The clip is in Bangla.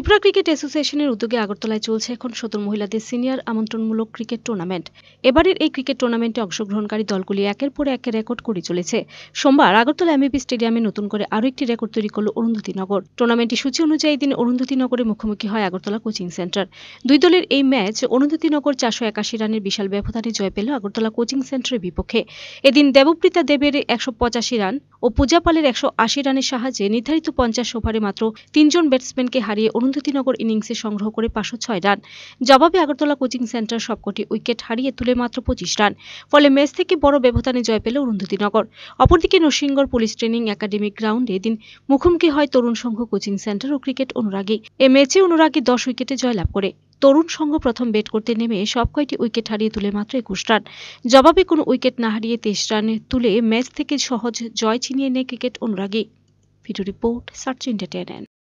ত্রিপুরা ক্রিকেট অ্যাসোসিয়েশনের উদ্যোগে আগরতলায় চলছে এখন সতর মহিলাদের সিনিয়র আমন্ত্রণমূলক ক্রিকেট টুর্নামেন্ট এবারের এই ক্রিকেট টুর্নামেন্টে অংশগ্রহণকারী দলগুলি একের পর এক রেকর্ড করে চলেছে সোমবার আগরতলা এমবিপি স্টেডিয়ামে নতুন করে আরও একটি রেকর্ড তৈরি করল নগর টুর্নামেন্টটি সূচি অনুযায়ী দিন নগরে মুখোমুখি হয় আগরতলা কোচিং সেন্টার দুই দলের এই ম্যাচ নগর চারশো একাশি রানের বিশাল ব্যবধানে জয় পেল আগরতলা কোচিং সেন্টারের বিপক্ষে এদিন দেবপ্রীতা দেবের একশো পঁচাশি রান ও পূজা পালের একশো আশি রানের সাহায্যে নির্ধারিত পঞ্চাশ ওভারে মাত্র তিনজন ব্যাটসম্যানকে হারিয়ে অরুন্ধতিনগর ইনিংসে সংগ্রহ করে পাঁচশো ছয় রান জবাবে আগরতলা কোচিং সেন্টার সবকটি উইকেট হারিয়ে তুলে মাত্র পঁচিশ রান ফলে ম্যাচ থেকে বড় ব্যবধানে জয় পেল অরুন্ধতিনগর অপরদিকে নরসিংগড় পুলিশ ট্রেনিং একাডেমিক গ্রাউন্ডে এদিন মুখোমুখি হয় তরুণ সংঘ কোচিং সেন্টার ও ক্রিকেট অনুরাগী এ ম্যাচে অনুরাগী দশ উইকেটে জয়লাভ করে তরুণ সংঘ প্রথম ব্যাট করতে নেমে সব কয়টি উইকেট হারিয়ে তুলে মাত্র একুশ রান জবাবে কোনো উইকেট না হারিয়ে তেইশ রানে তুলে ম্যাচ থেকে সহজ জয় ছিনিয়ে নেয় ক্রিকেট অনুরাগী ভিডিও রিপোর্ট সার্চ এন্টারটেনমেন্ট